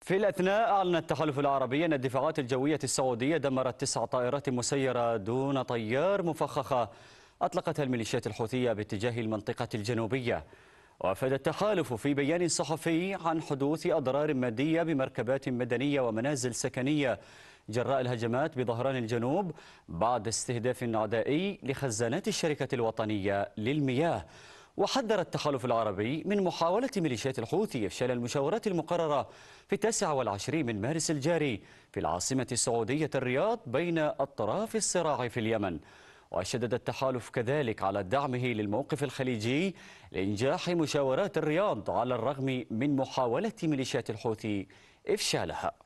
في الأثناء أعلن التحالف العربي أن الدفاعات الجوية السعودية دمرت تسع طائرات مسيرة دون طيار مفخخة أطلقتها الميليشيات الحوثية باتجاه المنطقة الجنوبية وافاد التحالف في بيان صحفي عن حدوث أضرار مادية بمركبات مدنية ومنازل سكنية جراء الهجمات بظهران الجنوب بعد استهداف عدائي لخزانات الشركة الوطنية للمياه وحذر التحالف العربي من محاولة ميليشيات الحوثي إفشال المشاورات المقررة في 29 من مارس الجاري في العاصمة السعودية الرياض بين أطراف الصراع في اليمن وشدد التحالف كذلك على دعمه للموقف الخليجي لإنجاح مشاورات الرياض على الرغم من محاولة ميليشيات الحوثي إفشالها